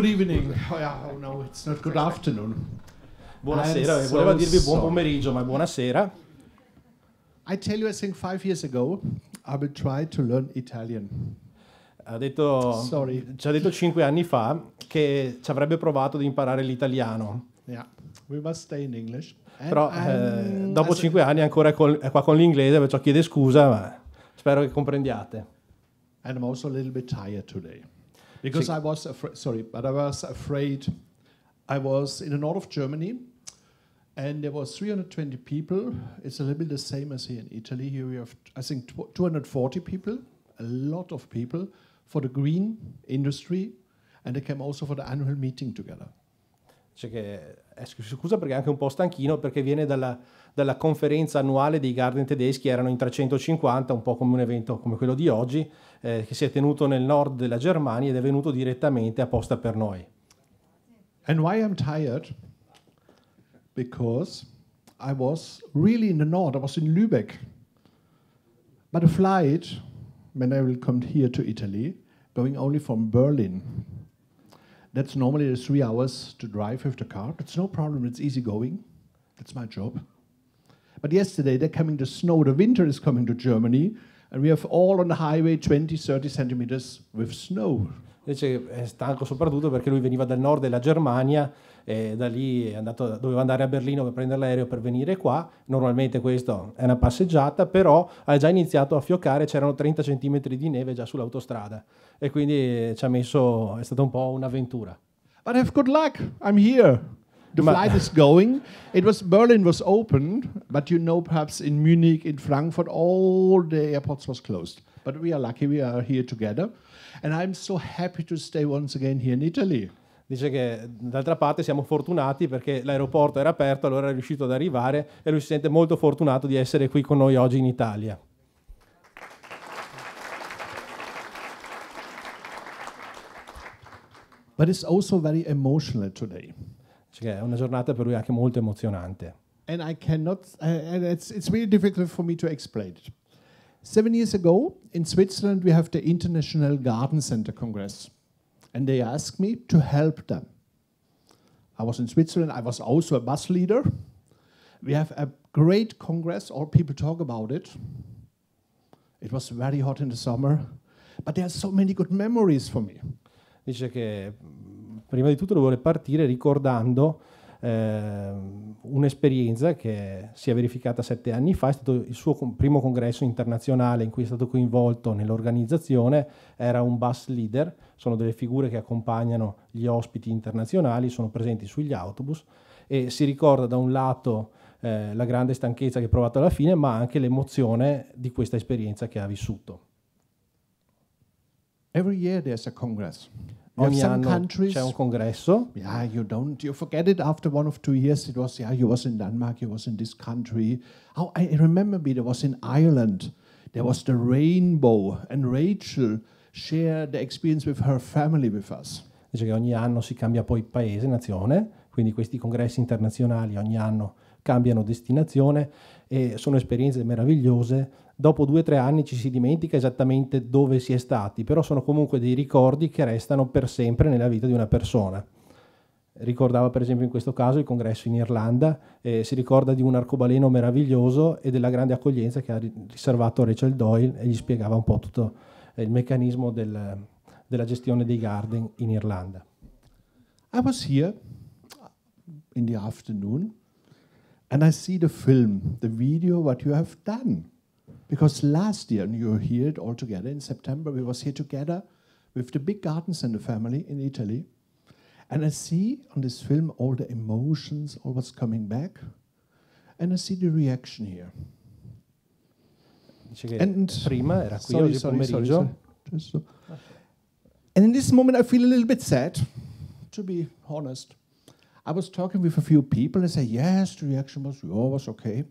Good evening. Oh, yeah, oh no, it's not good afternoon. Buonasera, so voleva dirvi buon pomeriggio, ma buonasera. I tell you, I think five years ago, I will try to learn Italian. Ha detto, Sorry. Ci ha detto cinque anni fa che ci avrebbe provato ad imparare l'italiano. Yeah, we must stay in English. Però eh, dopo cinque anni ancora col, è qua con l'inglese, perciò chiede scusa, ma spero che comprendiate. And I'm also a little bit tired today. Because so I was afraid, sorry, but I was afraid. I was in the north of Germany, and there was 320 people. It's a little bit the same as here in Italy. Here we have, I think, 240 people, a lot of people for the green industry, and they came also for the annual meeting together. Cioè che eh, scusa perché è anche un po' stanchino perché viene dalla, dalla conferenza annuale dei garden tedeschi, erano in 350, un po' come un evento come quello di oggi, eh, che si è tenuto nel nord della Germania ed è venuto direttamente apposta per noi. And why I'm tired? Because I was really in the north, I was in Lübeck. But a flight, when I will come here to Italy, going only from Berlin. That's normally three hours to drive with the car. It's no problem, it's easy going. That's my job. But yesterday they're coming to snow, the winter is coming to Germany, And we have all on the highway 20, 30 centimeters with snow. Invece è eh, stanco soprattutto perché lui veniva dal nord della Germania e da lì andato, doveva andare a Berlino per prendere l'aereo per venire qua. Normalmente questo è una passeggiata, però ha già iniziato a fioccare, c'erano 30 cm di neve già sull'autostrada e quindi eh, ci ha messo, è stata un po' un'avventura. But have good luck, I'm here the but flight is going. It was Berlin was open, but you know, perhaps in Munich, in Frankfurt, all the airports was closed. But we are lucky we are here together, and I'm so happy to stay once again here in Italy. Dice che d'altra parte siamo fortunati perché l'aeroporto era aperto, allora è riuscito ad arrivare e lui si sente molto fortunato di essere qui con noi oggi in Italia. But it's also very emotional today. cioè una giornata per lui anche molto emozionante. And I cannot, uh, and it's, it's really difficult for me to explain it. Seven years ago in Switzerland, we have the International Garden Center Congress, and they asked me to help them. I was in Switzerland, I was also a bus leader. We have a great congress, all people talk about it. It was very hot in the summer, but there are so many good memories for me. Dice che prima di tutto dovrei partire ricordando eh, un'esperienza che si è verificata sette anni fa, è stato il suo primo congresso internazionale in cui è stato coinvolto nell'organizzazione, era un bus leader, sono delle figure che accompagnano gli ospiti internazionali, sono presenti sugli autobus e si ricorda da un lato eh, la grande stanchezza che ha provato alla fine, ma anche l'emozione di questa esperienza che ha vissuto. Every year there's a congress ogni anno c'è un congresso. Yeah, you don't you forget it after one of two years. It was yeah, you was in Denmark, you was in this country. How I remember me, there was in Ireland, there was the rainbow, and Rachel shared the experience with her family with us. Dice che ogni anno si cambia poi paese, nazione, quindi questi congressi internazionali ogni anno cambiano destinazione e sono esperienze meravigliose dopo due o tre anni ci si dimentica esattamente dove si è stati, però sono comunque dei ricordi che restano per sempre nella vita di una persona. Ricordava per esempio in questo caso il congresso in Irlanda, eh, si ricorda di un arcobaleno meraviglioso e della grande accoglienza che ha riservato Rachel Doyle e gli spiegava un po' tutto eh, il meccanismo del, della gestione dei garden in Irlanda. I was here in the afternoon and I see the film, the video what you have done. Because last year, and you were here it all together in September, we was here together with the big garden center family in Italy. And I see on this film all the emotions, all what's coming back. And I see the reaction here. and prima era qui sorry, oggi pomeriggio. Sorry, sorry. And in this moment I feel a little bit sad, to be honest. I was talking with a few people and say, yes, the reaction was, oh, was okay.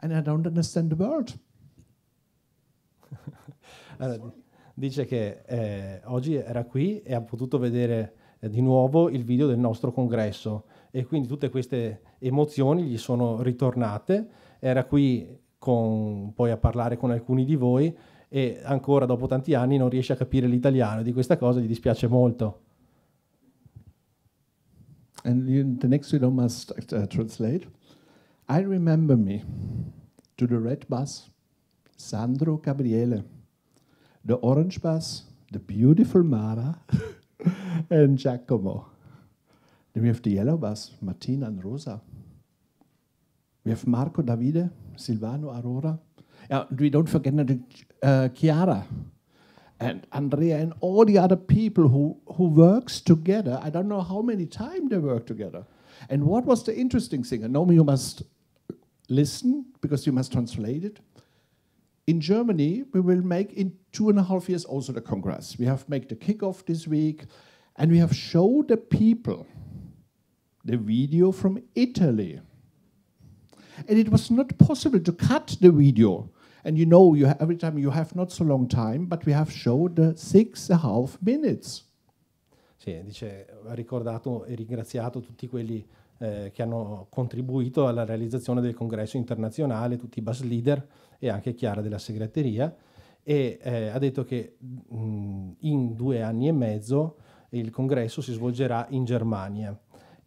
and I don't understand the world. allora, dice che eh, oggi era qui e ha potuto vedere eh, di nuovo il video del nostro congresso e quindi tutte queste emozioni gli sono ritornate. Era qui con, poi a parlare con alcuni di voi e ancora dopo tanti anni non riesce a capire l'italiano e di questa cosa gli dispiace molto. And you, the next video must uh, translate. I remember me to the red bus, Sandro Gabriele, the orange bus, the beautiful Mara, and Giacomo. Then we have the yellow bus, Martina and Rosa. We have Marco Davide, Silvano Aurora. Yeah, we don't forget uh, Chiara and Andrea and all the other people who, who works together. I don't know how many times they work together. And what was the interesting thing? And now you must listen because you must translate it. In Germany, we will make in two and a half years also the Congress. We have made the kickoff this week, and we have showed the people the video from Italy. And it was not possible to cut the video. And you know, you every time you have not so long time, but we have showed the six and a half minutes. Sì, dice, ha ricordato e ringraziato tutti quelli eh, che hanno contribuito alla realizzazione del congresso internazionale, tutti i bus leader e anche Chiara della segreteria, e eh, ha detto che mh, mm, in due anni e mezzo il congresso si svolgerà in Germania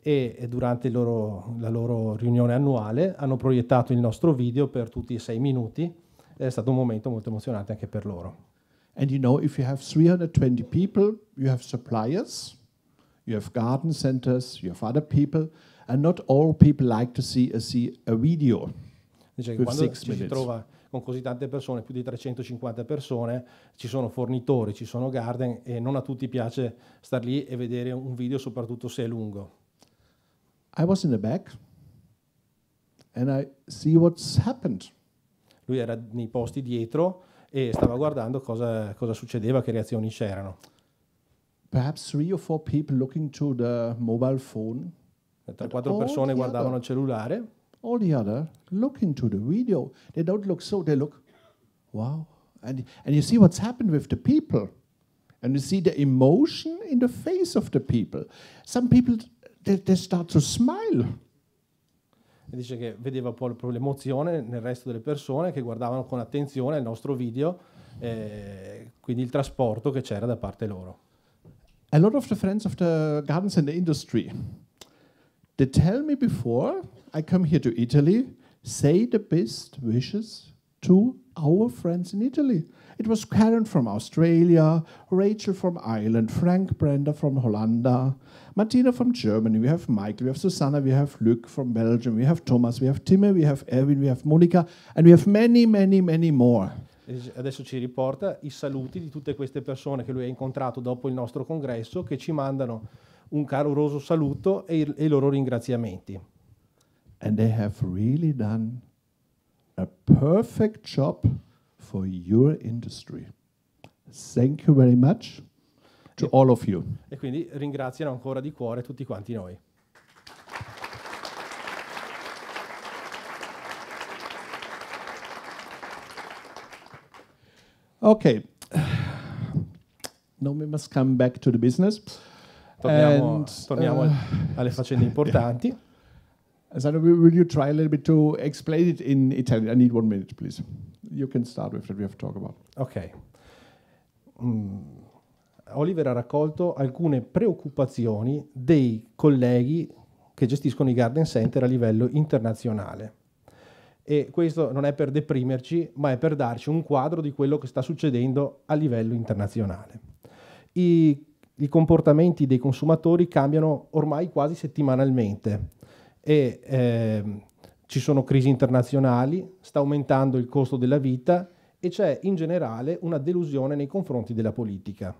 e, e durante loro, la loro riunione annuale hanno proiettato il nostro video per tutti i sei minuti è stato un momento molto emozionante anche per loro. And you know, if you have 320 people, you have suppliers, you have garden centers, you have other people and not all people like to see a, see a video. Dice che quando ci si trova con così tante persone, più di 350 persone, ci sono fornitori, ci sono garden e non a tutti piace star lì e vedere un video, soprattutto se è lungo. I was in the back and I see what's happened. Lui era nei posti dietro e stava guardando cosa, cosa succedeva, che reazioni c'erano. Perhaps three or four people looking to the mobile phone. Tre quattro persone guardavano il cellulare. All the other look into the video. They don't look so, they look, wow. And, and you see what's happened with the people. And you see the emotion in the face of the people. Some people, they, they start to smile. E dice che vedeva poi l'emozione nel resto delle persone che guardavano con attenzione il nostro video, eh, quindi il trasporto che c'era da parte loro. A lot of the friends of the gardens and the industry. They tell me before I come here to Italy, say the best wishes to our friends in Italy. It was Karen from Australia, Rachel from Ireland, Frank Brenda from Hollanda, Martina from Germany, we have Michael, we have Susanna, we have Luke from Belgium, we have Thomas, we have Timmy, we have Erwin, we have Monica, and we have many, many, many more. Adesso ci riporta i saluti di tutte queste persone che lui ha incontrato dopo il nostro congresso che ci mandano un caloroso saluto e, i loro ringraziamenti. And they have really done a perfect job for your industry. Thank you very much to e, all of you. E quindi ringraziano ancora di cuore tutti quanti noi. Okay, now we must come back to the business. Torniamo, and, torniamo uh, alle faccende importanti. Yeah. Sandra, will you try a little bit to explain it in Italian? I need one minute, please. You can start with what we have to talk about. Ok. Mm. Oliver ha raccolto alcune preoccupazioni dei colleghi che gestiscono i garden center a livello internazionale. E questo non è per deprimerci, ma è per darci un quadro di quello che sta succedendo a livello internazionale. I i comportamenti dei consumatori cambiano ormai quasi settimanalmente e eh, ci sono crisi internazionali, sta aumentando il costo della vita e c'è in generale una delusione nei confronti della politica.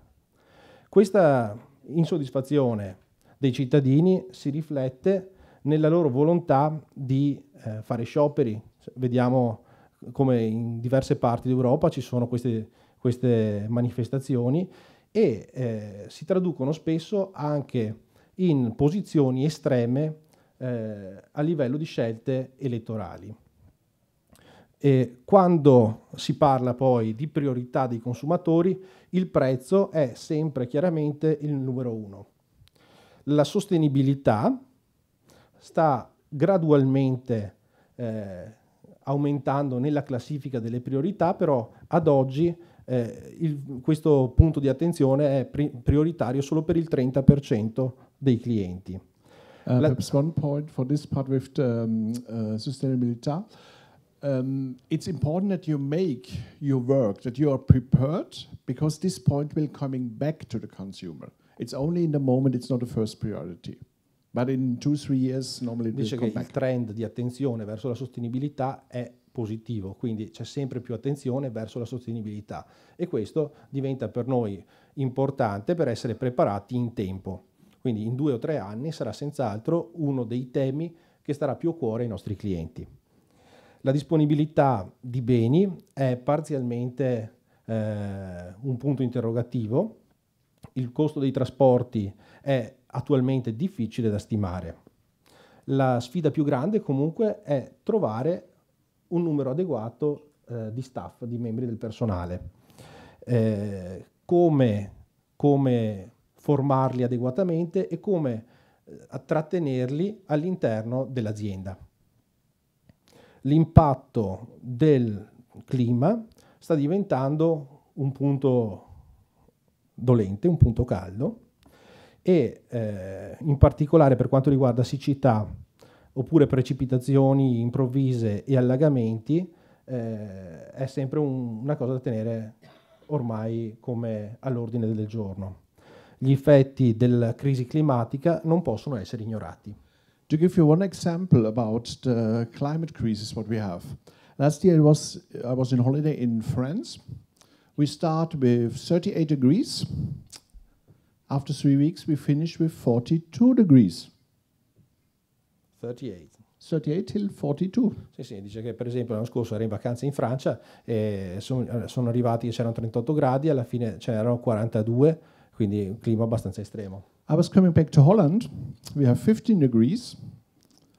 Questa insoddisfazione dei cittadini si riflette nella loro volontà di eh, fare scioperi. Vediamo come in diverse parti d'Europa ci sono queste, queste manifestazioni e eh, si traducono spesso anche in posizioni estreme eh, a livello di scelte elettorali. E quando si parla poi di priorità dei consumatori, il prezzo è sempre chiaramente il numero uno. La sostenibilità sta gradualmente eh, aumentando nella classifica delle priorità, però ad oggi eh, il, questo punto di attenzione è pri- prioritario solo per il 30% dei clienti. Uh, La- perhaps one point for this part with um, uh, sustainability. Um, it's important that you make your work, that you are prepared, because this point will coming back to the consumer. It's only in the moment, it's not the first priority. But in two, three years, normally Dice che il trend di attenzione verso la sostenibilità è positivo, quindi c'è sempre più attenzione verso la sostenibilità e questo diventa per noi importante per essere preparati in tempo. Quindi in due o tre anni sarà senz'altro uno dei temi che starà più a cuore ai nostri clienti. La disponibilità di beni è parzialmente eh, un punto interrogativo, il costo dei trasporti è attualmente difficile da stimare. La sfida più grande comunque è trovare un numero adeguato eh, di staff, di membri del personale. Eh, come, come, formarli adeguatamente e come eh, trattenerli all'interno dell'azienda. L'impatto del clima sta diventando un punto dolente, un punto caldo e eh, in particolare per quanto riguarda siccità oppure precipitazioni improvvise e allagamenti, eh, è sempre un, una cosa da tenere ormai come all'ordine del giorno. Gli effetti della crisi climatica non possono essere ignorati. To give you one example about the climate crisis what we have. Last year was, I was in holiday in France. We start with 38 degrees. After three weeks we finish with 42 degrees. 38. till 42. Sì, sì, dice che per esempio l'anno scorso era in vacanza in Francia e sono, eh, sono arrivati che c'erano 38 gradi, alla fine c'erano 42, quindi un clima abbastanza estremo. I was coming back to Holland, we have 15 degrees,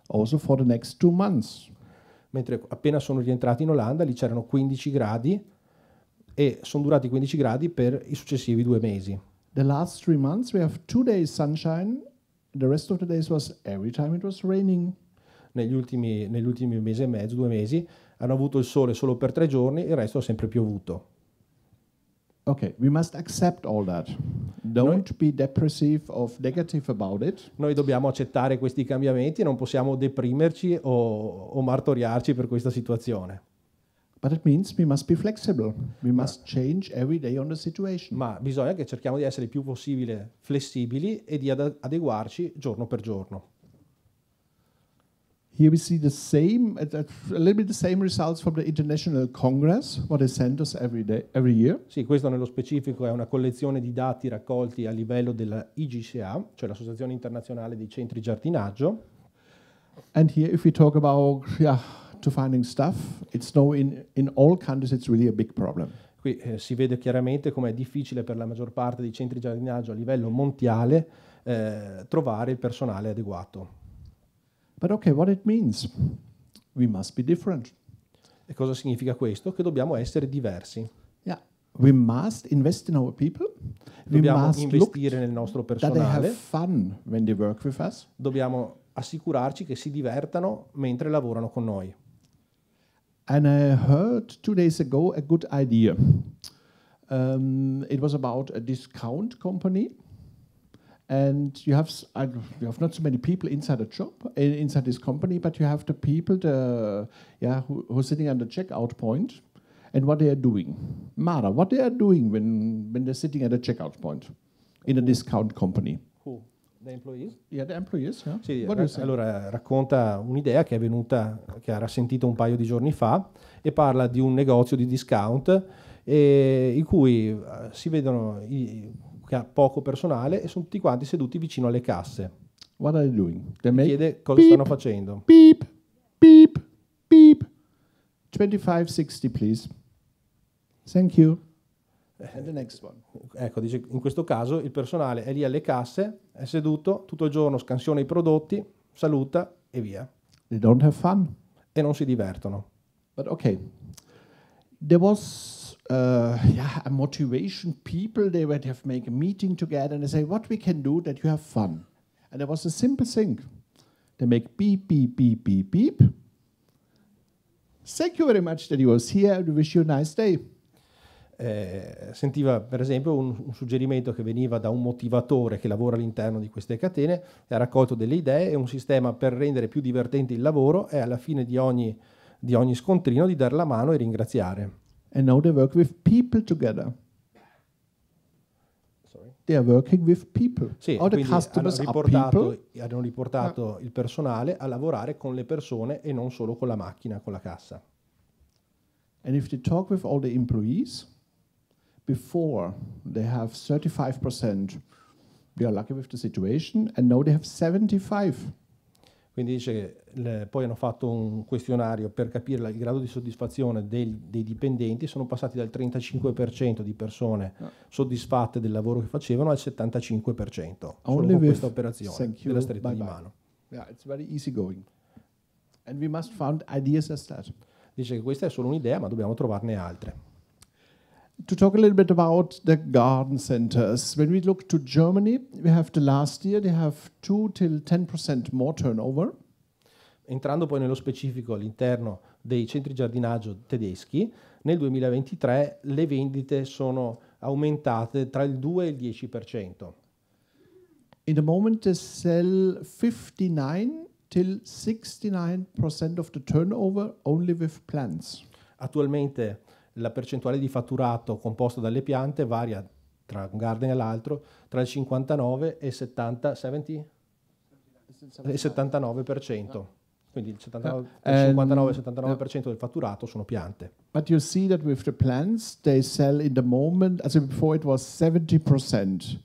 also for the next two months. Mentre appena sono rientrati in Olanda, lì c'erano 15 gradi e sono durati 15 gradi per i successivi due mesi. The last three months we have two days sunshine the rest of the days was every time it was raining. Negli ultimi, negli ultimi mesi e mezzo, due mesi, hanno avuto il sole solo per tre giorni, il resto ha sempre piovuto. Ok, we must accept all that. Don't noi, be depressive or negative about it. Noi dobbiamo accettare questi cambiamenti non possiamo deprimerci o, o martoriarci per questa situazione. But it means we must be flexible. We must change every day on the situation. Ma bisogna che cerchiamo di essere il più possibile flessibili e di adeguarci giorno per giorno. Here we see the same, uh, a little bit the same results from the International Congress, what they send us every, day, every year. Sì, questo nello specifico è una collezione di dati raccolti a livello della IGCA, cioè l'Associazione Internazionale dei Centri Giardinaggio. And here if we talk about, yeah, to finding stuff. It's no in, in all countries it's really a big problem. Qui eh, si vede chiaramente come è difficile per la maggior parte dei centri di giardinaggio a livello mondiale eh, trovare il personale adeguato. But okay, what it means? We must be different. E cosa significa questo? Che dobbiamo essere diversi. Yeah. We must invest in our people. Dobbiamo investire nel nostro personale. Dobbiamo assicurarci che si divertano mentre lavorano con noi. And I heard two days ago a good idea. Um, it was about a discount company, and you have you have not so many people inside a job inside this company, but you have the people the yeah who, who are sitting at the checkout point, and what they are doing. Mara, what they are doing when when they're sitting at a checkout point in a discount company. Cool. The Employees? Yeah, the employees yeah. Sì, ra- eh, allora racconta un'idea che è venuta, che ha rassentito un paio di giorni fa e parla di un negozio di discount eh, in cui si vedono i, che ha poco personale e sono tutti quanti seduti vicino alle casse. What are they doing? They make... Chiede cosa beep, stanno facendo. Beep, beep, beep. 25, 60, please. Thank you. Ecco, dice, in questo caso il personale è lì alle casse, è seduto tutto il giorno, scansiona i prodotti, saluta e via. They don't have fun. E non si divertono. But okay. There was uh, yeah, a motivation. People they would have make a meeting together and they say what we can do that you have fun. And there was a simple thing. They make beep beep beep beep beep. Thank you very much that you was here and wish you a nice day. Eh, sentiva per esempio un, un, suggerimento che veniva da un motivatore che lavora all'interno di queste catene e ha raccolto delle idee e un sistema per rendere più divertente il lavoro e alla fine di ogni, di ogni scontrino di dare la mano e ringraziare. And now they work with people together. They are working with people. Sì, All the customers hanno riportato, people. hanno riportato ah. il personale a lavorare con le persone e non solo con la macchina, con la cassa. And if they talk with all the employees, before they have 35%, we are lucky with the situation, and now they have 75. Quindi dice che poi hanno fatto un questionario per capire il grado di soddisfazione del, dei dipendenti, sono passati dal 35% di persone ah. soddisfatte del lavoro che facevano al 75% Only questa operazione you, della stretta bye di bye. mano. Yeah, it's very easy going. And we must find ideas as that. Dice che questa è solo un'idea, ma dobbiamo trovarne altre to talk a little bit about the garden centers. When we look to Germany, we have the last year, they have 2 till 10% more turnover. Entrando poi nello specifico all'interno dei centri giardinaggio tedeschi, nel 2023 le vendite sono aumentate tra il 2 e il 10%. In the moment they sell 59 till 69% of the turnover only with plants. Attualmente la percentuale di fatturato composto dalle piante varia tra un garden e l'altro tra il 59 e il 70, 70, 79%. Quindi il 79, uh, 59-79% uh, del fatturato sono piante. But you see that with the plants, they sell in the moment, as before it was 70%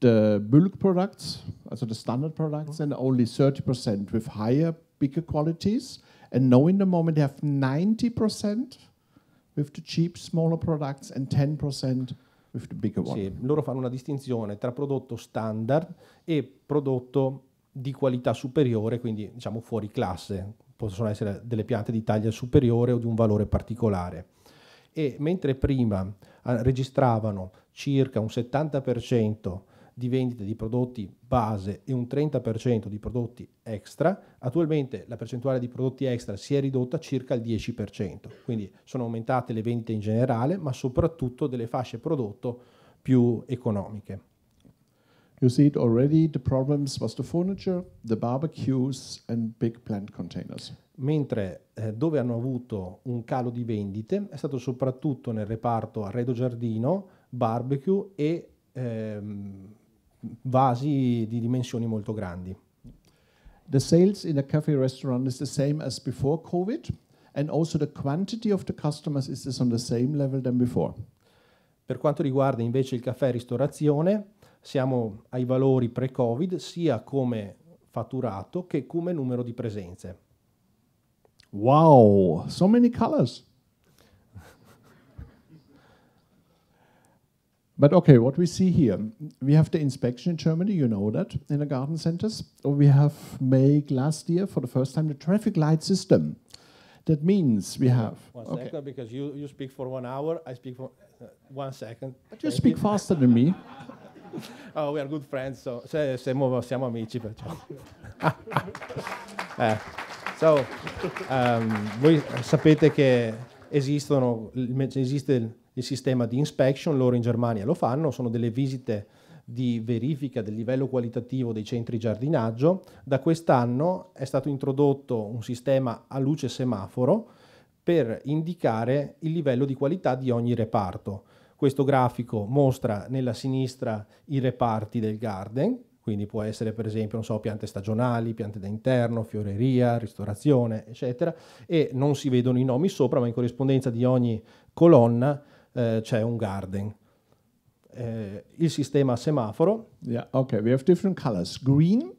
the bulk products, also the standard products, mm-hmm. and only 30% with higher, bigger qualities. And now in the moment they have 90% with the cheap, smaller products and 10% with the bigger one. Sì, loro fanno una distinzione tra prodotto standard e prodotto di qualità superiore, quindi diciamo fuori classe, possono essere delle piante di taglia superiore o di un valore particolare. E mentre prima ah, registravano circa un 70% di vendita di prodotti base e un 30% di prodotti extra, attualmente la percentuale di prodotti extra si è ridotta circa il 10%, quindi sono aumentate le vendite in generale, ma soprattutto delle fasce prodotto più economiche. You see it already, the problems was the furniture, the barbecues and big plant containers. Mentre eh, dove hanno avuto un calo di vendite è stato soprattutto nel reparto arredo giardino, barbecue e ehm, vasi di dimensioni molto grandi. The sales in a cafe restaurant is the same as before COVID and also the quantity of the customers is on the same level than before. Per quanto riguarda invece il caffè ristorazione, siamo ai valori pre-Covid sia come fatturato che come numero di presenze. Wow, so many colors. But okay, what we see here, we have the inspection in Germany, you know that, in the garden centers. We have made last year, for the first time, the traffic light system. That means we have... One okay. second, because you, you speak for one hour, I speak for uh, one second. But you speak faster than me. oh, we are good friends, so siamo, amici, perciò. Eh, so, um, voi sapete che esistono, esiste il sistema di inspection, loro in Germania lo fanno, sono delle visite di verifica del livello qualitativo dei centri giardinaggio. Da quest'anno è stato introdotto un sistema a luce semaforo per indicare il livello di qualità di ogni reparto. Questo grafico mostra nella sinistra i reparti del garden, quindi può essere per esempio non so, piante stagionali, piante da interno, fioreria, ristorazione, eccetera, e non si vedono i nomi sopra, ma in corrispondenza di ogni colonna uh, c'è un garden. Uh, il sistema semaforo. Yeah, okay, we have different colors. Green,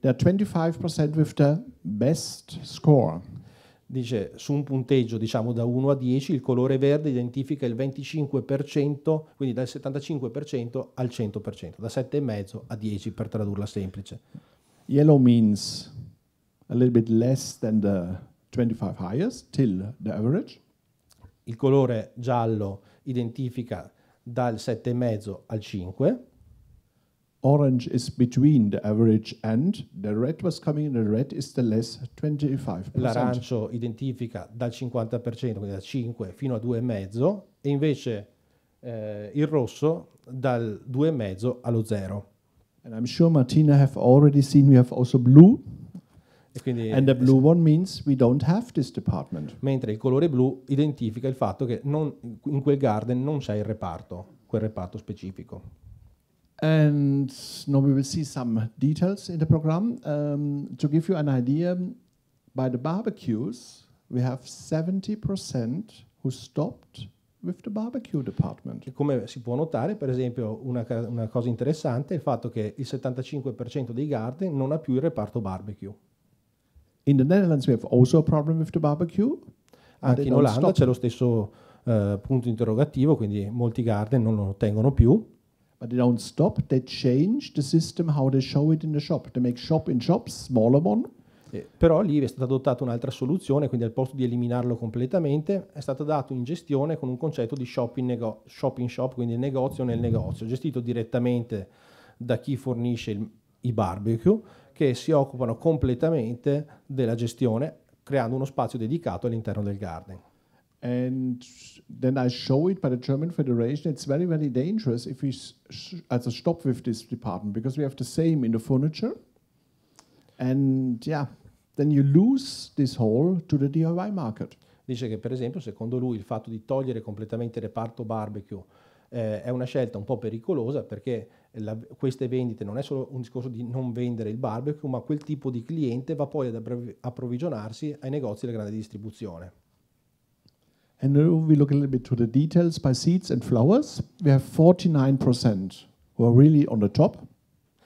they're 25% with the best score. Dice, su un punteggio, diciamo da 1 a 10, il colore verde identifica il 25%, quindi dal 75% al 100%, da 7,5 a 10 per tradurla semplice. Yellow means a little bit less than the 25 highest till the average il colore giallo identifica dal 7,5 al 5. Orange is between the average and the red was coming in, the red is the less 25%. L'arancio identifica dal 50%, quindi da 5 fino a 2,5 e invece eh, il rosso dal 2,5 allo 0. And I'm sure Martina have already seen we have also blue e Quindi, And the blue one means we don't have this department. Mentre il colore blu identifica il fatto che non, in quel garden non c'è il reparto, quel reparto specifico. And now we will see some details in the program. Um, to give you an idea, by the barbecues, we have 70% who stopped with the barbecue department. E come si può notare, per esempio, una, una cosa interessante è il fatto che il 75% dei garden non ha più il reparto barbecue. In the Netherlands we have also a problem with the barbecue. Anche in Olanda stop. c'è lo stesso uh, punto interrogativo, quindi molti garden non lo ottengono più. But they don't stop, they change the system how they show it in the shop. They make shop in shops, smaller one. Eh, però lì è stata adottata un'altra soluzione, quindi al posto di eliminarlo completamente è stato dato in gestione con un concetto di shopping nego- shop, in shop, quindi il negozio nel negozio, gestito direttamente da chi fornisce il, i barbecue che si occupano completamente della gestione creando uno spazio dedicato all'interno del garden. And then I show it by the German Federation. It's very, very dangerous if we also stop with this department because we have the same in the furniture. And yeah, then you lose this whole to the DIY market. Dice che, per esempio, secondo lui il fatto di togliere completamente il reparto barbecue eh, è una scelta un po' pericolosa perché la, queste vendite non è solo un discorso di non vendere il barbecue, ma quel tipo di cliente va poi ad approvvigionarsi ai negozi della grande distribuzione. And now we look a little bit to the details by seeds and flowers. We have 49% who are really on the top.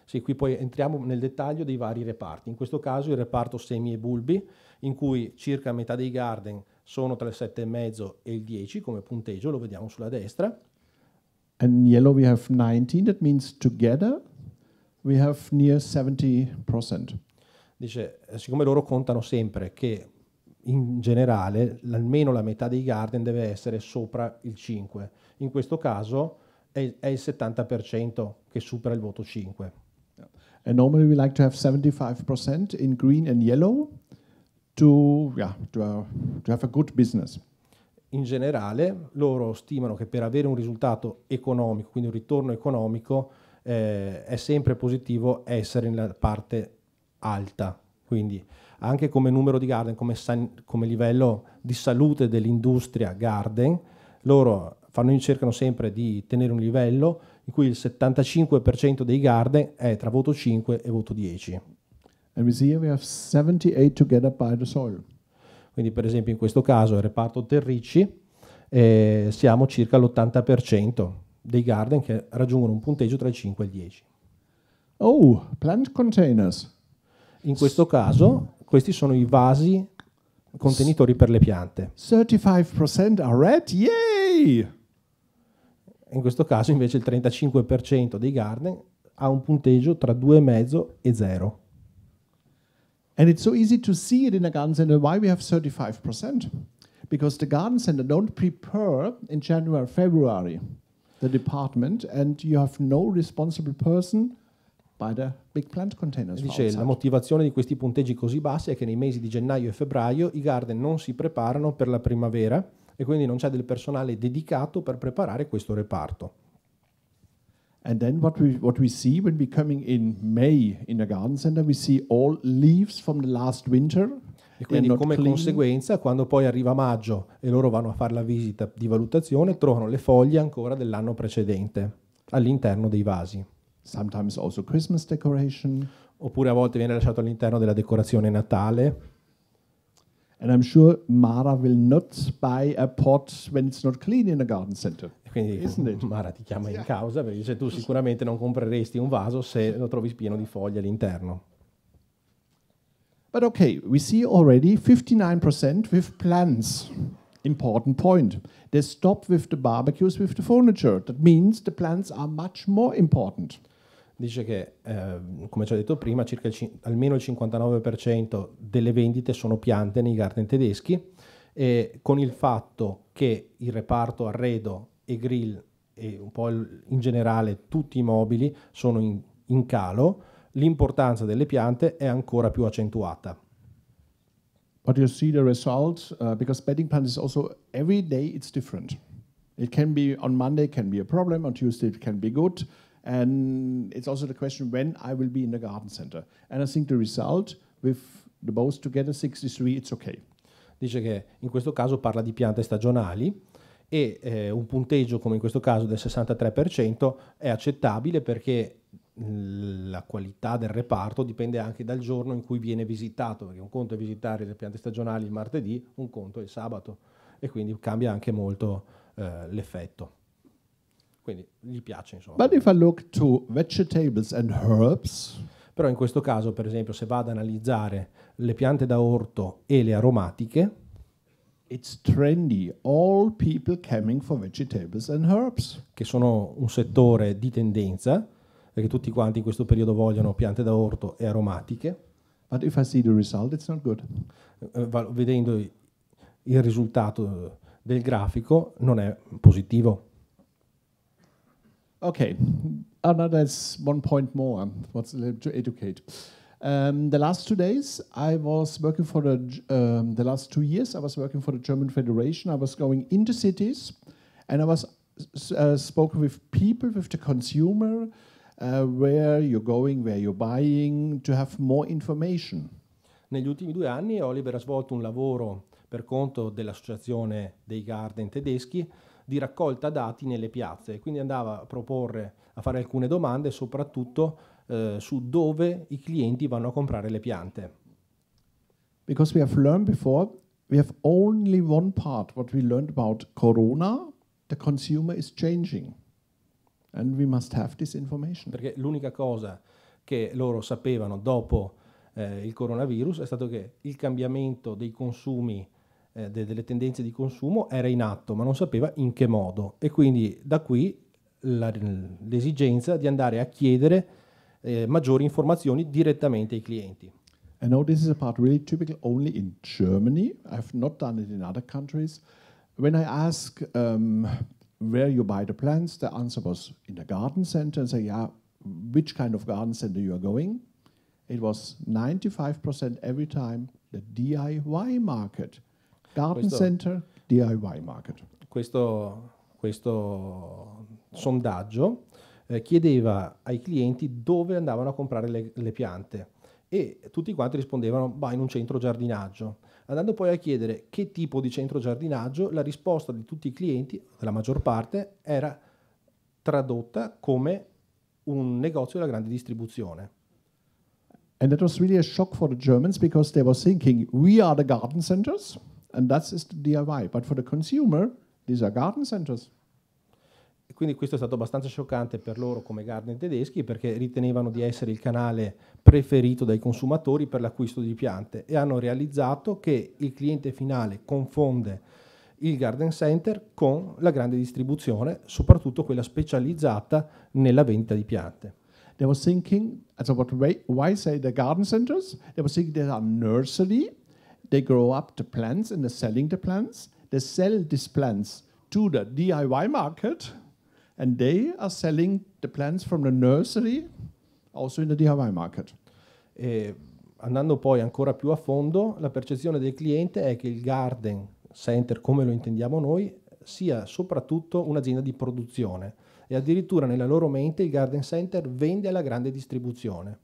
Sì, qui poi entriamo nel dettaglio dei vari reparti. In questo caso il reparto semi e bulbi, in cui circa metà dei garden sono tra il 7,5 e il 10 come punteggio, lo vediamo sulla destra and yellow we have 19, that means together we have near 70%. Dice, eh, siccome loro contano sempre che in generale almeno la metà dei garden deve essere sopra il 5, in questo caso è, è il 70% che supera il voto 5. Yeah. And normally we like to have 75% in green and yellow to, yeah, to, uh, to have a good business in generale loro stimano che per avere un risultato economico, quindi un ritorno economico, eh, è sempre positivo essere nella parte alta. Quindi anche come numero di garden, come, san, come livello di salute dell'industria garden, loro fanno, cercano sempre di tenere un livello in cui il 75% dei garden è tra voto 5 e voto 10. And we see here we have 78 together by the soil. Quindi per esempio in questo caso il reparto Terricci eh, siamo circa all'80% dei garden che raggiungono un punteggio tra il 5 e il 10. Oh, plant containers. In questo caso questi sono i vasi contenitori per le piante. 35% are red, yay! In questo caso invece il 35% dei garden ha un punteggio tra 2,5 e 0. And it's so easy to see it in a garden center why we have 35%. Because the garden center don't prepare in January, February, the department, and you have no responsible person by the big plant containers. Dice, la motivazione di questi punteggi così bassi è che nei mesi di gennaio e febbraio i garden non si preparano per la primavera e quindi non c'è del personale dedicato per preparare questo reparto. And then what we, what we see when we're coming in May in the garden center, we see all leaves from the last winter. E quindi come clean. conseguenza, quando poi arriva maggio e loro vanno a fare la visita di valutazione, trovano le foglie ancora dell'anno precedente all'interno dei vasi. also Oppure a volte viene lasciato all'interno della decorazione natale. And I'm sure Mara will not buy a pot when it's not clean in a garden center. Quindi Mara ti chiama in causa perché dice tu sicuramente non compreresti un vaso se lo trovi pieno di foglie all'interno. But okay, we see already 59% with plants. Important point. They stop with the barbecues with the furniture. That means the plants are much more important dice che, eh, come ci ho detto prima, circa il, almeno il 59% delle vendite sono piante nei garden tedeschi, e con il fatto che il reparto arredo e grill e un po' in generale tutti i mobili sono in, in calo, l'importanza delle piante è ancora più accentuata. But you see the result uh, because bedding plant is also every day it's different. It can be on Monday can be a problem, on Tuesday it can be good. And it's also the question when I will be in the garden center. And I think the result with the both together 63 it's okay. Dice che in questo caso parla di piante stagionali e eh, un punteggio come in questo caso del 63% è accettabile perché mm, la qualità del reparto dipende anche dal giorno in cui viene visitato, perché un conto è visitare le piante stagionali il martedì, un conto è il sabato e quindi cambia anche molto eh, l'effetto. Quindi gli piace, insomma. But if I look to vegetables and herbs, però in questo caso, per esempio, se vado ad analizzare le piante da orto e le aromatiche, it's trendy. All people coming for vegetables and herbs. Che sono un settore di tendenza, perché tutti quanti in questo periodo vogliono piante da orto e aromatiche. But if I see the result, it's not good. Eh, vedendo il risultato del grafico, non è positivo. Okay, oh, no, that's one point more. What's to educate? Um, the last two days, I was working for the um, the last two years. I was working for the German Federation. I was going into cities, and I was uh, spoken with people, with the consumer, uh, where you're going, where you're buying, to have more information. Negli ultimi due anni, Oliver ha svolto un lavoro per conto dell'associazione dei garden tedeschi di raccolta dati nelle piazze, quindi andava a proporre, a fare alcune domande soprattutto eh, su dove i clienti vanno a comprare le piante. Because we have learned before, we have only one part what we learned about corona, the consumer is changing and we must have this information. Perché l'unica cosa che loro sapevano dopo eh, il coronavirus è stato che il cambiamento dei consumi eh, de- delle tendenze di consumo era in atto, ma non sapeva in che modo. E quindi da qui la, l'esigenza di andare a chiedere eh, maggiori informazioni direttamente ai clienti. I know this is a part really typical only in Germany. I've not done it in other countries. When I ask um, where you buy the plants, the answer was in the garden center. And say, yeah, which kind of garden center you are going? It was 95% every time the DIY market. Garden questo, Center DIY Market. Questo, questo sondaggio eh, chiedeva ai clienti dove andavano a comprare le, le piante e tutti quanti rispondevano bah, in un centro giardinaggio. Andando poi a chiedere che tipo di centro giardinaggio, la risposta di tutti i clienti, della maggior parte, era tradotta come un negozio della grande distribuzione. And that was really a shock for the Germans because they were thinking we are the garden centers. And that is the DIY. But for the consumer, these are garden centers. E quindi questo è stato abbastanza scioccante per loro come garden tedeschi perché ritenevano di essere il canale preferito dai consumatori per l'acquisto di piante e hanno realizzato che il cliente finale confonde il garden center con la grande distribuzione, soprattutto quella specializzata nella vendita di piante. They were thinking, so what, why say the garden centers? They were thinking there are nursery They grow up the plants and they're selling the plants. They sell these plants to the DIY market and they are selling the plants from the nursery also in the DIY market. E andando poi ancora più a fondo, la percezione del cliente è che il garden center, come lo intendiamo noi, sia soprattutto un'azienda di produzione e addirittura nella loro mente il garden center vende alla grande distribuzione,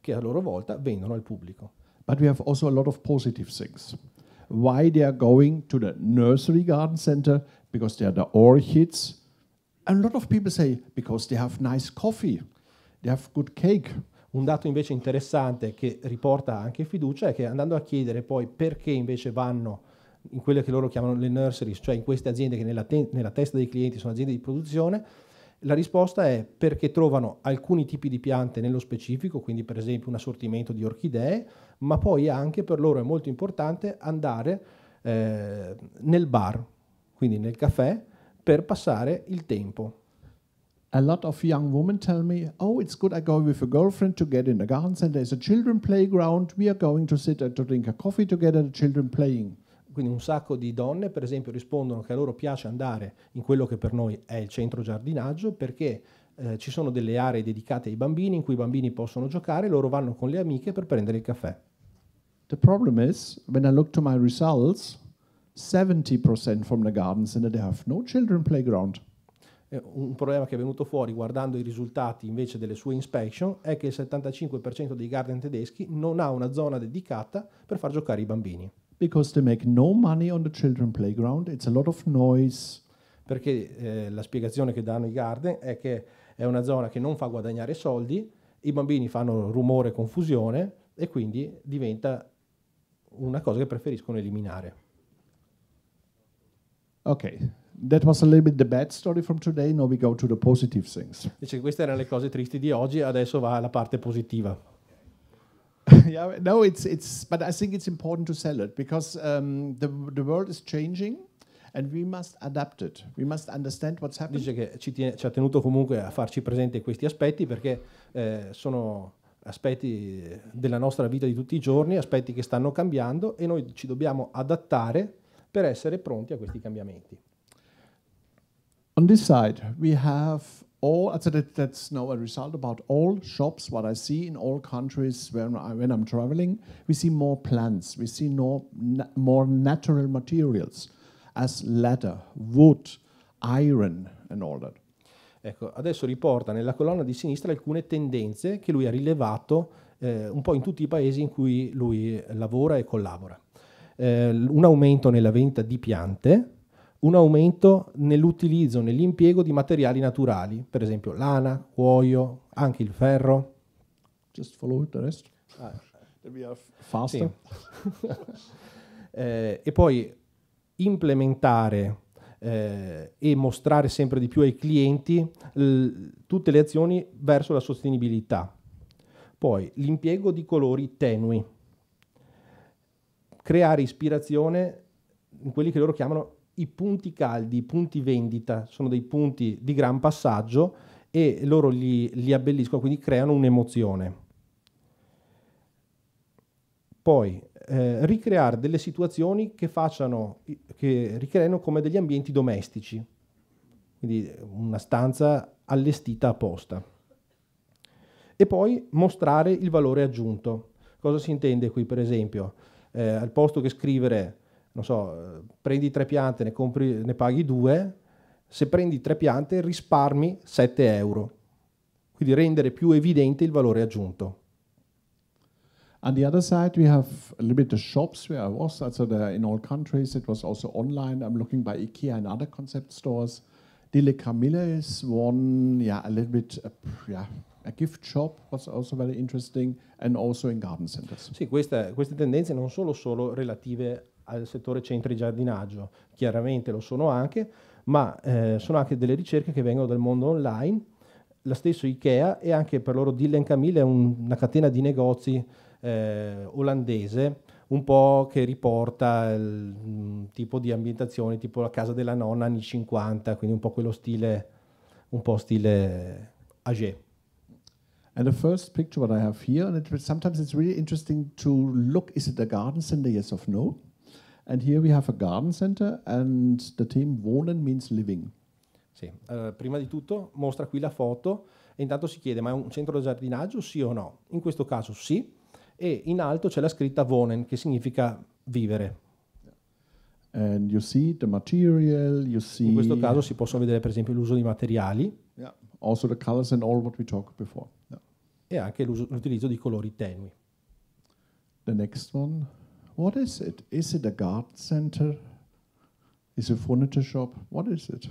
che a loro volta vendono al pubblico. But we have also a lot of positive things. Why they are going to the nursery garden center? Because they are the orchids. A lot of people say because they have nice coffee, they have good cake. Un dato invece interessante che riporta anche fiducia è che andando a chiedere poi perché invece vanno in quelle che loro chiamano le nurseries, cioè in queste aziende che nella, te- nella testa dei clienti sono aziende di produzione, la risposta è perché trovano alcuni tipi di piante nello specifico, quindi per esempio un assortimento di orchidee, ma poi anche per loro è molto importante andare eh, nel bar, quindi nel caffè, per passare il tempo. A lot of young women tell me, oh, it's good I go with a girlfriend to get in the garden center, there's a children playground, we are going to sit and to drink a coffee together, the children playing. Quindi un sacco di donne, per esempio, rispondono che a loro piace andare in quello che per noi è il centro giardinaggio perché eh, ci sono delle aree dedicate ai bambini in cui i bambini possono giocare, loro vanno con le amiche per prendere il caffè. The problem is when I look to my results, 70% from the gardens and they have no children playground. Eh, un problema che è venuto fuori guardando i risultati invece delle sue inspection è che il 75% dei garden tedeschi non ha una zona dedicata per far giocare i bambini because they make no money on the children playground, it's a lot of noise. Perché eh, la spiegazione che danno i garden è che è una zona che non fa guadagnare soldi, i bambini fanno rumore e confusione e quindi diventa una cosa che preferiscono eliminare. Ok, that was a little bit the bad story from today, now we go to the positive things. Dice che queste erano le cose tristi di oggi, adesso va alla parte positiva. yeah, no, it's it's. But I think it's important to sell it because um, the the world is changing. And we must adapt it. We must understand what's happening. Dice che ci, tiene, ci ha tenuto comunque a farci presente questi aspetti perché eh, sono aspetti della nostra vita di tutti i giorni, aspetti che stanno cambiando e noi ci dobbiamo adattare per essere pronti a questi cambiamenti. On this side we have all, uh, so that, that's now a result about all shops, what I see in all countries when, I, when I'm traveling, we see more plants, we see no, na more natural materials as leather, wood, iron and all that. Ecco, adesso riporta nella colonna di sinistra alcune tendenze che lui ha rilevato eh, un po' in tutti i paesi in cui lui lavora e collabora. Eh, un aumento nella vendita di piante, un aumento nell'utilizzo, nell'impiego di materiali naturali, per esempio lana, cuoio, anche il ferro. Just follow the rest. Ah. Sì. eh, e poi implementare eh, e mostrare sempre di più ai clienti l- tutte le azioni verso la sostenibilità. Poi l'impiego di colori tenui, creare ispirazione in quelli che loro chiamano i punti caldi, i punti vendita sono dei punti di gran passaggio e loro li, li abbelliscono, quindi creano un'emozione. Poi eh, ricreare delle situazioni che facciano, che ricreano come degli ambienti domestici, quindi una stanza allestita apposta. E poi mostrare il valore aggiunto. Cosa si intende qui, per esempio? Eh, al posto che scrivere non so, eh, prendi tre piante, ne, compri, ne paghi due, se prendi tre piante risparmi 7 euro. Quindi rendere più evidente il valore aggiunto. On the other side, we have a little bit of shops where I was. Also, the, in all countries, it was also online. I'm looking by IKEA and other concept stores. Dille Camille is one, yeah, a little bit, uh, yeah, a gift shop was also very interesting, and also in garden centers. Sì, queste, queste tendenze non sono solo relative al settore centri giardinaggio, chiaramente lo sono anche, ma eh, sono anche delle ricerche che vengono dal mondo online, la stessa Ikea e anche per loro Dylan Camille è un, una catena di negozi eh, olandese un po' che riporta il mh, mm, tipo di ambientazione, tipo la casa della nonna anni 50, quindi un po' quello stile, un po' stile age. And the first picture what I have here, and it, sometimes it's really interesting to look, is it a garden center? Yes of no? And here we have a garden center and the theme Wohnen means living. Sì, uh, prima di tutto mostra qui la foto e intanto si chiede ma è un centro di giardinaggio sì o no? In questo caso sì e in alto c'è la scritta Wohnen che significa vivere. In questo caso si possono vedere per esempio l'uso di materiali. Yeah. Also the colors and all what we talked before. Yeah. E anche l'utilizzo di colori tenui. The next one. What is it? Is it a garden center? Is it a furniture shop? What is it?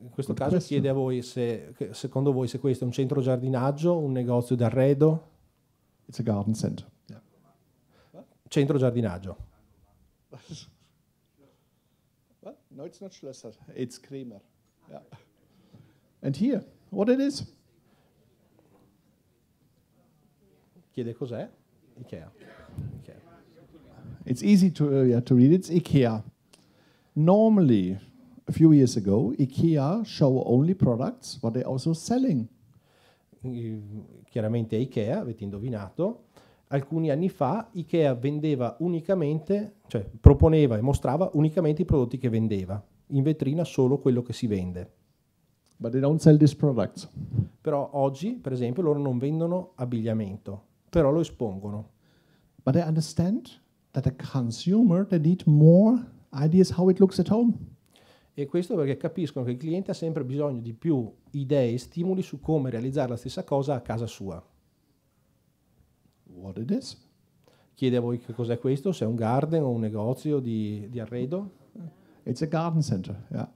In questo Good caso question. chiede a voi se, secondo voi, se questo è un centro giardinaggio, un negozio d'arredo. It's a garden center. Yeah. Centro giardinaggio. well, no, it's not Schlösser. It's Kremer. Yeah. And here, what it is? Chiede cos'è? Ikea. It's easy to, uh, yeah, to read. It's IKEA. Normally, a few years ago, IKEA show only products what they also selling. Chiaramente IKEA, avete indovinato. Alcuni anni fa IKEA vendeva unicamente, cioè proponeva e mostrava unicamente i prodotti che vendeva, in vetrina solo quello che si vende. But they don't sell these products. Però oggi, per esempio, loro non vendono abbigliamento, però lo espongono. But I understand that the consumer that need more ideas how it looks at home. E questo perché capiscono che il cliente ha sempre bisogno di più idee e stimoli su come realizzare la stessa cosa a casa sua. What it is? Chiede a voi che cos'è questo, se è un garden o un negozio di, di arredo. It's a garden center, yeah.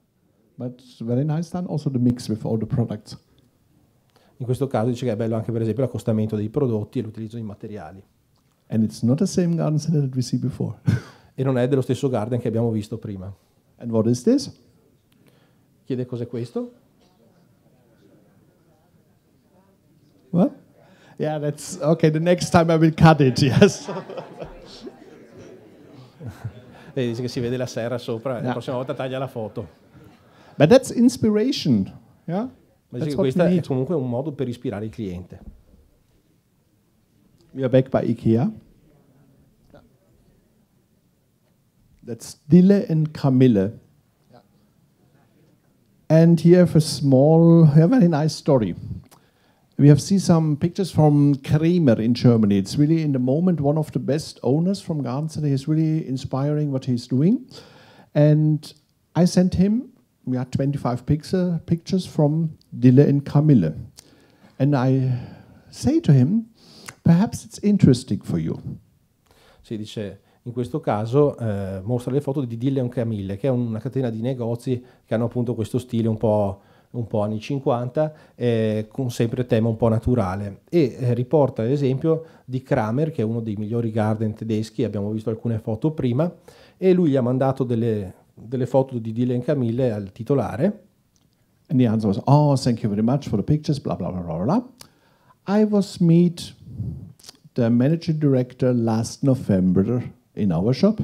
But very nice done also the mix with all the products. In questo caso dice che è bello anche per esempio l'accostamento dei prodotti e l'utilizzo di materiali. And it's not the same garden center that we see before. e non è dello stesso garden che abbiamo visto prima. And what is this? Chiede cos'è questo? What? Yeah, that's okay. The next time I will cut it. Yes. Lei dice che si vede la serra sopra. Yeah. La prossima volta taglia la foto. But that's inspiration. Yeah? Ma that's che questo è comunque un modo per ispirare il cliente. we are back by IKEA. That's Dille and Camille. And here have a small, a very nice story. We have seen some pictures from Kramer in Germany. It's really, in the moment, one of the best owners from Garden city. He's really inspiring what he's doing. And I sent him, we had 25 picture, pictures from Dille and Camille. And I say to him, Perhaps it's interesting for you. Si dice, in questo caso eh, mostra le foto di Dilleon Camille, che è una catena di negozi che hanno appunto questo stile un po', un po anni 50, eh, con sempre tema un po' naturale. E eh, riporta l'esempio di Kramer, che è uno dei migliori garden tedeschi, abbiamo visto alcune foto prima, e lui gli ha mandato delle, delle foto di Dylan Camille al titolare. And the answer was, oh, thank you very much for the pictures, bla bla bla bla bla. I was meet the managing director last November in our shop.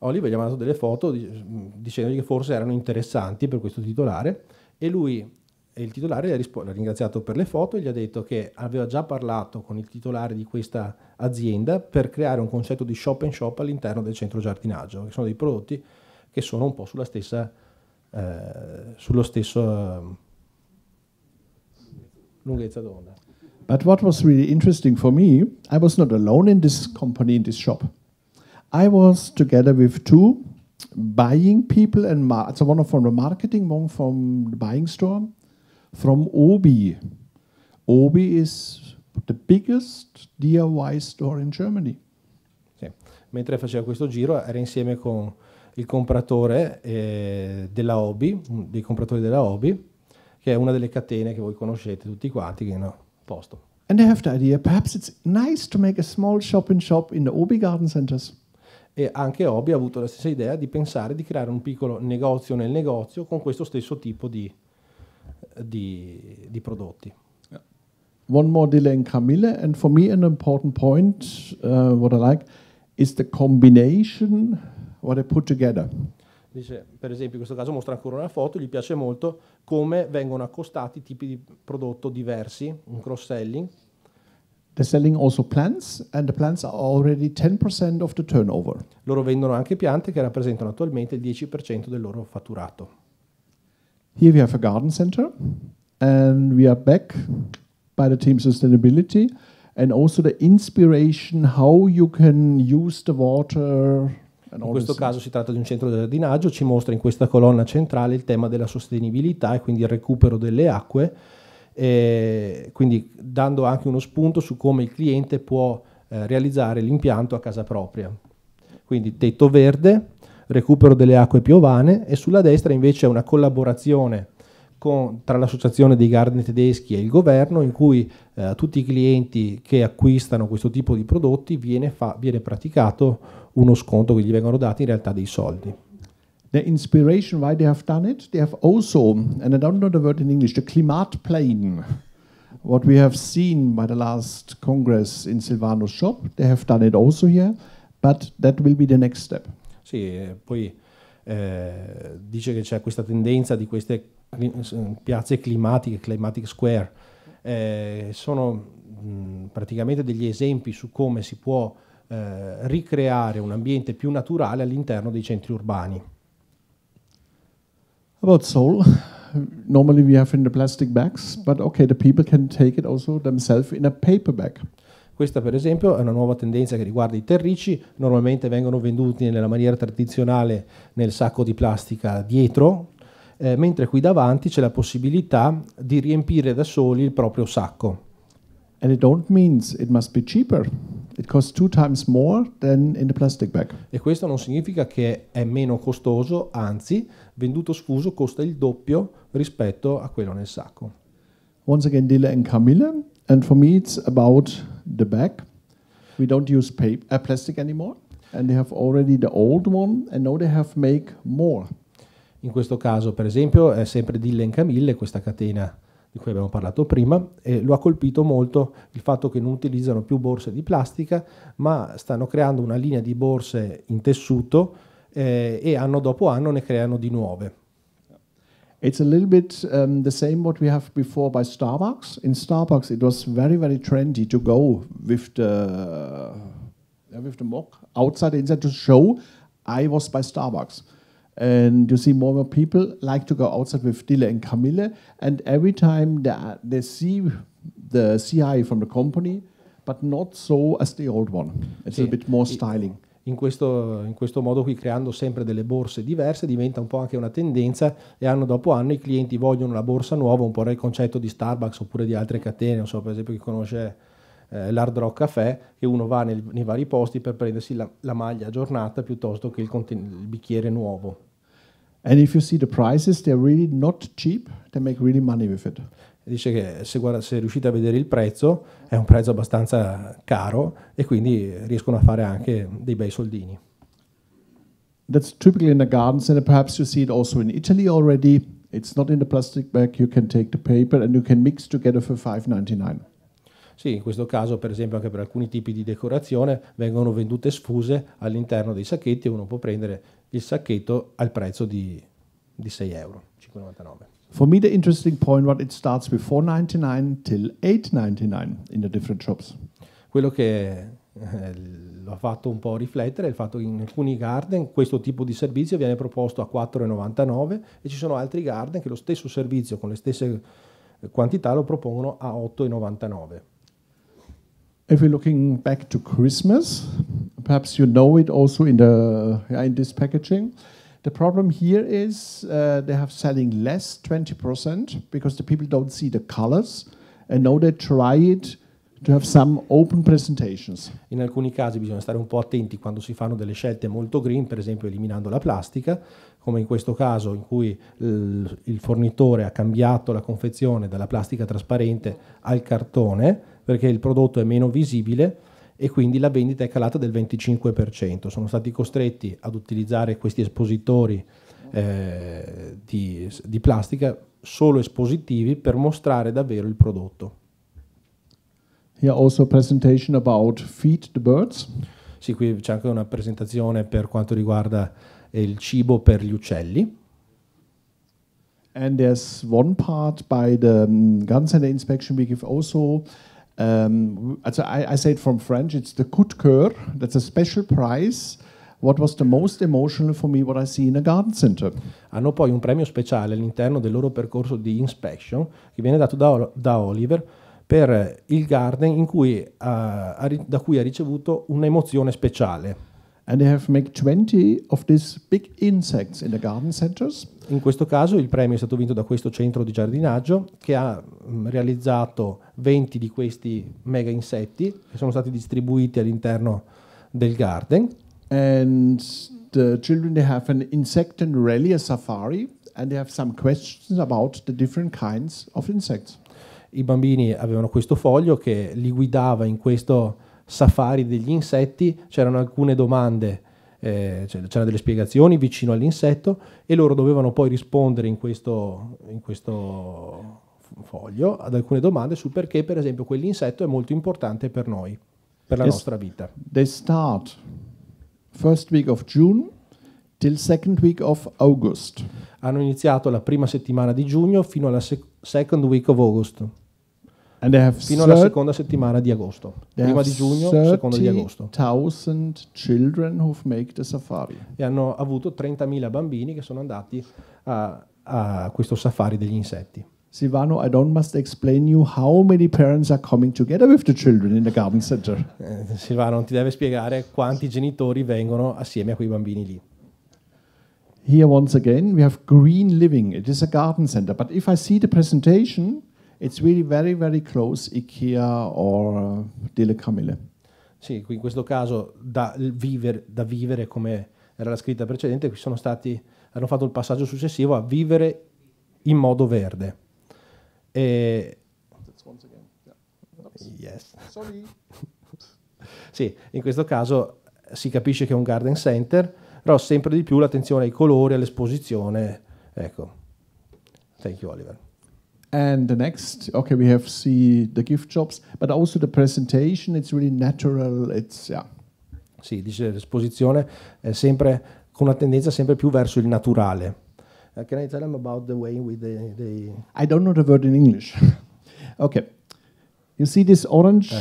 Oliver gli ha mandato delle foto dicendogli che forse erano interessanti per questo titolare e lui e il titolare ha, l'ha ringraziato per le foto e gli ha detto che aveva già parlato con il titolare di questa azienda per creare un concetto di shop and shop all'interno del centro giardinaggio, che sono dei prodotti che sono un po' sulla stessa, eh, sullo stesso eh, lunghezza d'onda. But what was really interesting for me, I was not alone in this company, in this shop. I was together with two buying people, and mar- so one from the marketing, one from the buying store, from Obi. Obi is the biggest DIY store in Germany. Sì. Mentre faceva questo giro era insieme con il compratore eh, della Obi, dei compratori della Obi, che è una delle catene che voi conoscete tutti quanti, che no, posto. And they have the idea, perhaps it's nice to make a small shop in shop in the Obi Garden Centers. E anche Obi ha avuto la stessa idea di pensare di creare un piccolo negozio nel negozio con questo stesso tipo di, di, di prodotti. Yeah. One more delay in Camille, and for me an important point, uh, what I like, is the combination, what I put together. Dice, per esempio, in questo caso mostra ancora una foto, gli piace molto come vengono accostati tipi di prodotto diversi, un cross-selling. They're selling also plants and the plants are already 10% of the turnover. Loro vendono anche piante che rappresentano attualmente il 10% del loro fatturato. Here we have a garden center and we are back by the team sustainability and also the inspiration how you can use the water in questo caso si tratta di un centro di giardinaggio, ci mostra in questa colonna centrale il tema della sostenibilità e quindi il recupero delle acque, quindi dando anche uno spunto su come il cliente può eh, realizzare l'impianto a casa propria. Quindi tetto verde, recupero delle acque piovane e sulla destra invece è una collaborazione con, tra l'associazione dei garden tedeschi e il governo in cui eh, a tutti i clienti che acquistano questo tipo di prodotti viene, fa, viene praticato uno sconto che gli vengono dati in realtà dei soldi. The inspiration why they have done it, they have also, and I don't know the word in English, the plane. What we have seen by the last Congress in Silvano's shop, they have done it also here, but that will be the next step. Sì, eh, poi eh, dice che c'è questa tendenza di queste Mm, piazze climatiche, climatic square, eh, sono mh, mm, praticamente degli esempi su come si può eh, ricreare un ambiente più naturale all'interno dei centri urbani. About Seoul, normally we have in the plastic bags, but okay, the people can take it also themselves in a paper bag. Questa per esempio è una nuova tendenza che riguarda i terricci, normalmente vengono venduti nella maniera tradizionale nel sacco di plastica dietro, eh, mentre qui davanti c'è la possibilità di riempire da soli il proprio sacco. And it don't means it must be cheaper. It costs two times more than in the plastic bag. E questo non significa che è meno costoso, anzi, venduto sfuso costa il doppio rispetto a quello nel sacco. Once again, Dila and Camille and for me it's about the bag. We don't use paper, uh, plastic anymore, and they have already the old one, and now they have make more. In questo caso, per esempio, è sempre Dylan Camille, questa catena di cui abbiamo parlato prima, e lo ha colpito molto il fatto che non utilizzano più borse di plastica, ma stanno creando una linea di borse in tessuto eh, e anno dopo anno ne creano di nuove. It's a little bit um, the same what we have before by Starbucks. In Starbucks, it was very, very trendy to go with the, uh, with the mock outside, inside to show I was by Starbucks and you see more and more people like to go outside with Dile and Camille. And every time they, are, they see the CI from the company, but not so as the old one. It's sì. a bit more styling. In questo, in questo, modo qui, creando sempre delle borse diverse, diventa un po' anche una tendenza e anno dopo anno i clienti vogliono la borsa nuova, un po' il concetto di Starbucks oppure di altre catene, non so, per esempio chi conosce eh, l'Hard Rock Café, che uno va nel, nei vari posti per prendersi la, la maglia aggiornata piuttosto che il, conten- il bicchiere nuovo. And if you see the prices, they're really not cheap, they make really money with it. Dice che se, guarda, se riuscite a vedere il prezzo, è un prezzo abbastanza caro e quindi riescono a fare anche dei bei soldini. That's typically in the gardens and perhaps you see it also in Italy already. It's not in the plastic bag, you can take the paper and you can mix together for 5.99. Sì, in questo caso per esempio anche per alcuni tipi di decorazione vengono vendute sfuse all'interno dei sacchetti e uno può prendere il sacchetto al prezzo di, di 6 euro. 5,99. For me, the interesting point was it starts before 99 till 8,99 in the different shops. Quello che eh, l'ha fatto un po' riflettere è il fatto che in alcuni garden questo tipo di servizio viene proposto a 4,99 e ci sono altri garden che lo stesso servizio con le stesse eh, quantità lo propongono a 8,99. If we're looking back to Christmas, perhaps you know it also in, the, in this packaging. The problem here is uh, they have selling less 20% because the people don't see the colors and now they try it to have some open presentations. In alcuni casi bisogna stare un po' attenti quando si fanno delle scelte molto green, per esempio eliminando la plastica, come in questo caso in cui il fornitore ha cambiato la confezione dalla plastica trasparente al cartone perché il prodotto è meno visibile e quindi la vendita è calata del 25%. Sono stati costretti ad utilizzare questi espositori eh, di, di plastica solo espositivi per mostrare davvero il prodotto. Here also presentation about feed the birds. Sì, qui c'è anche una presentazione per quanto riguarda eh, il cibo per gli uccelli. And there's one part by the um, mm, Gansender inspection we give also Um, so I, I say it from French, it's the coup de coeur, that's a special prize. What was the most emotional for me what I see in a garden center? Hanno poi un premio speciale all'interno del loro percorso di inspection che viene dato da, da Oliver per il garden cui, uh, da cui ha ricevuto un'emozione speciale. And they have made 20 of these big insects in the garden centers. In questo caso il premio è stato vinto da questo centro di giardinaggio che ha mm, realizzato 20 di questi mega insetti che sono stati distribuiti all'interno del garden. And the children they have an insect and rally a safari and they have some questions about the different kinds of insects. I bambini avevano questo foglio che li guidava in questo safari degli insetti, c'erano alcune domande, eh, cioè, c'erano delle spiegazioni vicino all'insetto e loro dovevano poi rispondere in questo, in questo foglio ad alcune domande su perché per esempio quell'insetto è molto importante per noi, per la yes, nostra vita. They start first week of June till second week of August. Hanno iniziato la prima settimana di giugno fino alla sec- second week of August fino alla seconda settimana di agosto. Prima di giugno, seconda di agosto. E hanno avuto 30.000 bambini che sono andati a, a questo safari degli insetti. Silvano, I don't must explain you how many parents are coming together with the children in the garden center. Eh, Silvano non ti deve spiegare quanti genitori vengono assieme a quei bambini lì. Here once again we have green living. It is a garden center, but if I see the presentation It's really very, very close IKEA or uh, Dele Camille. Sì, in questo caso da, viver, da vivere, come era la scritta precedente, qui sono stati, hanno fatto il passaggio successivo a vivere in modo verde. E... Yes. sì, in questo caso si capisce che è un garden center, però sempre di più l'attenzione ai colori, all'esposizione. Ecco. Thank you, Oliver. And the next, okay, we have see the gift shops, but also the presentation. It's really natural. It's yeah. Sì, dice l'esposizione è sempre con una tendenza sempre più verso il naturale. Uh, can I tell them about the way with the, the I don't know the word in English. okay, you see this orange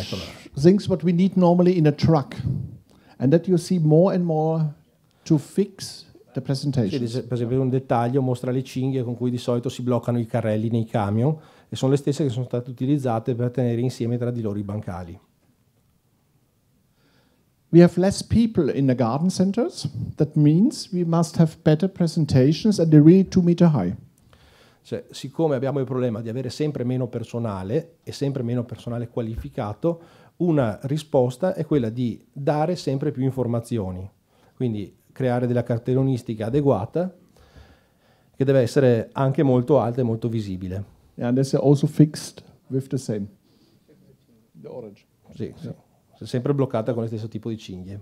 things what we need normally in a truck, and that you see more and more to fix the presentations. Sì, per esempio un dettaglio mostra le cinghie con cui di solito si bloccano i carrelli nei camion e sono le stesse che sono state utilizzate per tenere insieme tra di loro i bancali. We have less people in the garden centers. That means we must have better presentations and they're really two meter high. Cioè, siccome abbiamo il problema di avere sempre meno personale e sempre meno personale qualificato, una risposta è quella di dare sempre più informazioni. Quindi creare della cartellonistica adeguata che deve essere anche molto alta e molto visibile. And that's also fixed with the same. The orange. Sì, sì. È sempre bloccata con lo stesso tipo di cinghie.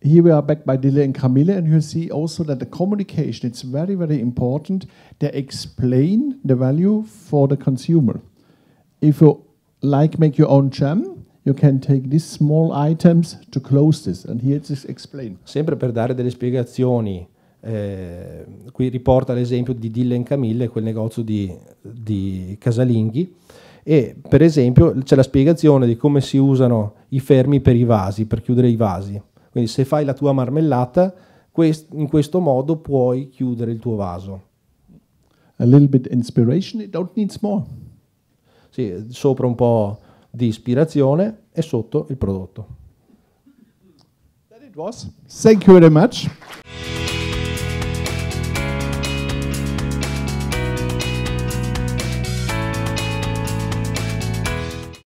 Here we are back by Dille and Camille, and you see also that the communication is very, very important. They explain the value for the consumer. If you like make your own jam, you can take these small items to close this. And here it is explained. Sempre per dare delle spiegazioni, eh, qui riporta l'esempio di Dylan Camille, quel negozio di, di casalinghi, e per esempio c'è la spiegazione di come si usano i fermi per i vasi, per chiudere i vasi. Quindi se fai la tua marmellata, quest in questo modo puoi chiudere il tuo vaso. A little bit inspiration, it don't need more. Sì, sopra un po' di ispirazione e sotto il prodotto. That it was. Thank you very much.